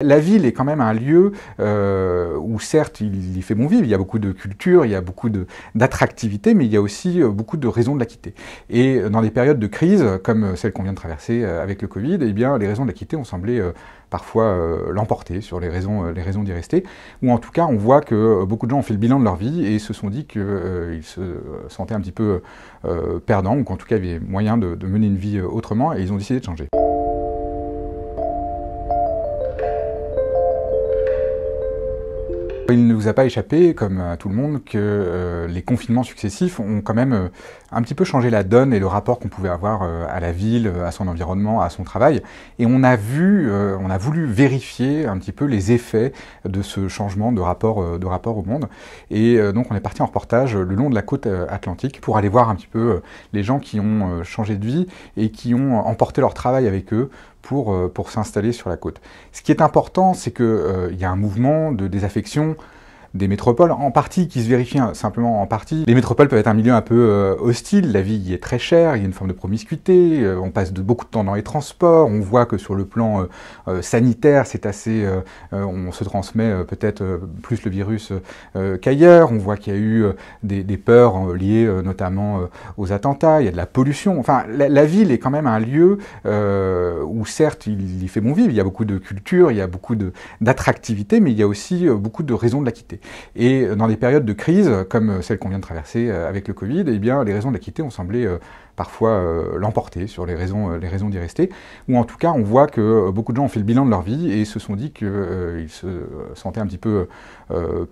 La ville est quand même un lieu euh, où certes il, y fait bon vivre, il y a beaucoup de culture, il y a beaucoup d'attractivité, mais il y a aussi euh, beaucoup de raisons de la quitter. Et euh, dans des périodes de crise, comme celle qu'on vient de traverser avec le Covid, eh bien, les raisons de la quitter ont semblé parfois l'emporter sur les raisons, les raisons d'y rester, ou en tout cas on voit que beaucoup de gens ont fait le bilan de leur vie et se sont dit qu'ils se sentaient un petit peu perdants, ou qu'en tout cas il y avait moyen de, de mener une vie autrement, et ils ont décidé de changer. Il ne vous a pas échappé, comme à euh, tout le monde, que euh, les confinements successifs ont quand même euh, un petit peu changé la donne et le rapport qu'on pouvait avoir à la ville, à son environnement, à son travail. Et on a vu, on a voulu vérifier un petit peu les effets de ce changement de rapport, de rapport au monde. Et donc on est parti en reportage le long de la côte atlantique pour aller voir un petit peu les gens qui ont changé de vie et qui ont emporté leur travail avec eux pour, euh, pour s'installer sur la côte. Ce qui est important, c'est qu'il euh, y a un mouvement de désaffection des métropoles, en partie qui se vérifient hein, simplement en partie. Les métropoles peuvent être un milieu un peu euh, hostile, la vie y est très chère, il y a une forme de promiscuité, euh, on passe beaucoup de temps dans les transports, on voit que sur le plan euh, sanitaire, c'est assez, on se transmet peut-être plus le virus qu'ailleurs, on voit qu'il y a eu des, peurs liées notamment aux attentats, il y a de la pollution. Enfin, la, ville est quand même un lieu où certes il fait bon vivre, il y a beaucoup de culture, il y a beaucoup d'attractivité, mais il y a aussi beaucoup de raisons de la quitter. Et dans des périodes de crise, comme euh, celle qu'on vient de traverser euh, avec le Covid, eh bien, les raisons de la quitter ont semblé euh, parfois euh, l'emporter sur les raisons, euh, les raisons d'y rester. Ou en tout cas, on voit que euh, beaucoup de gens ont fait le bilan de leur vie et se sont dit qu'ils se sentaient un petit peu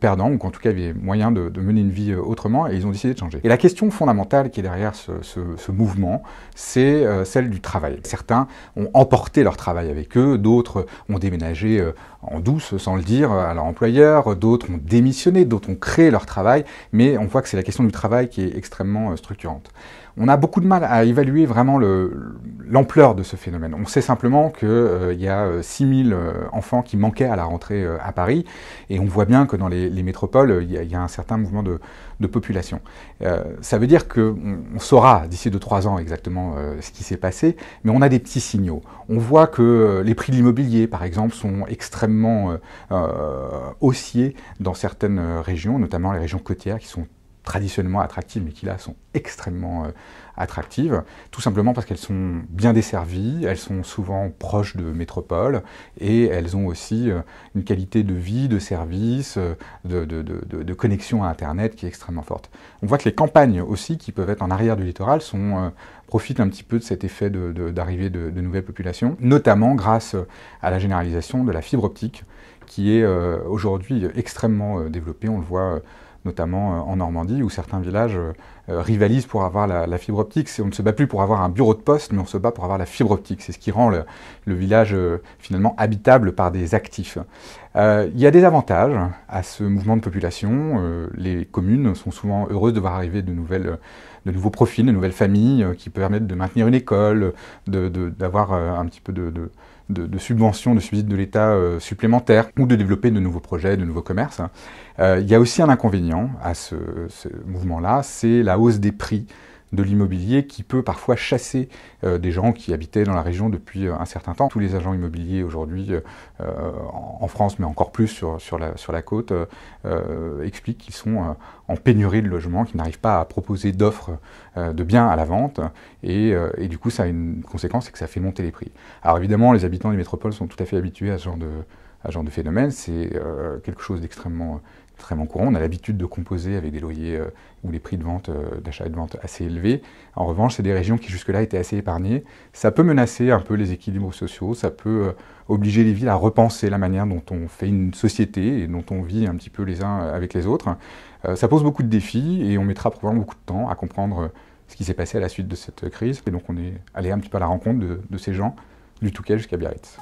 perdants, ou qu'en tout cas, il y avait moyen de, de, mener une vie autrement, et ils ont décidé de changer. Et la question fondamentale qui est derrière ce, ce, ce mouvement, c'est celle du travail. Certains ont emporté leur travail avec eux, d'autres ont déménagé en douce, sans le dire, à leur employeur, d'autres ont démissionné, d'autres ont créé leur travail, mais on voit que c'est la question du travail qui est extrêmement structurante. On a beaucoup de mal à évaluer vraiment l'ampleur de ce phénomène. On sait simplement qu'il euh, il y a 6000 euh, euh, enfants qui manquaient à la rentrée à Paris, et on voit bien que dans les, métropoles, il y, a un certain mouvement de, population. ça veut dire qu'on on saura d'ici 2-3 ans exactement ce qui s'est passé, mais on a des petits signaux. On voit que les prix de l'immobilier, par exemple, sont extrêmement haussiers dans certaines régions, notamment les régions côtières qui sont traditionnellement attractives, mais qui là sont extrêmement euh, attractives, tout simplement parce qu'elles sont bien desservies, elles sont souvent proches de métropoles, et elles ont aussi euh, une qualité de vie, de service, euh, de, connexion à Internet qui est extrêmement forte. On voit que les campagnes aussi, qui peuvent être en arrière du littoral, sont, profitent un petit peu de cet effet d'arrivée de, nouvelles populations, notamment grâce à la généralisation de la fibre optique, qui est aujourd'hui extrêmement développée, on le voit notamment euh, en Normandie, où certains villages euh, euh, rivalisent pour avoir la, fibre optique. On ne se bat plus pour avoir un bureau de poste, mais on se bat pour avoir la fibre optique. C'est ce qui rend le, village euh, finalement habitable par des actifs. Euh, il y a des avantages à ce mouvement de population. les communes sont souvent heureuses de voir arriver de, nouvelles, de nouveaux profils, de nouvelles familles qui permettent de maintenir une école, d'avoir un petit peu de, de, de, de subventions, de subsides de l'État supplémentaires ou de développer de nouveaux projets, de nouveaux commerces. il y a aussi un inconvénient à ce, ce mouvement-là, c'est la hausse des prix de l'immobilier qui peut parfois chasser euh, des gens qui habitaient dans la région depuis euh, un certain temps. Tous les agents immobiliers aujourd'hui euh, en France, mais encore plus sur, la, côte, expliquent qu'ils sont en pénurie de logements, qu'ils n'arrivent pas à proposer d'offres de biens à la vente. Et, du coup, ça a une conséquence, c'est que ça fait monter les prix. Alors évidemment, les habitants des métropoles sont tout à fait habitués à ce genre de, à ce genre de phénomène. C'est quelque chose d'extrêmement courant. On a l'habitude de composer avec des loyers euh, ou des prix de vente, euh, d'achat et de vente assez élevés. En revanche, c'est des régions qui jusque-là étaient assez épargnées. Ça peut menacer un peu les équilibres sociaux, ça peut euh, obliger les villes à repenser la manière dont on fait une société et dont on vit un petit peu les uns avec les autres. ça pose beaucoup de défis et on mettra probablement beaucoup de temps à comprendre ce qui s'est passé à la suite de cette crise. Et donc on est allé un petit peu à la rencontre de, de ces gens du Touquet jusqu'à Biarritz.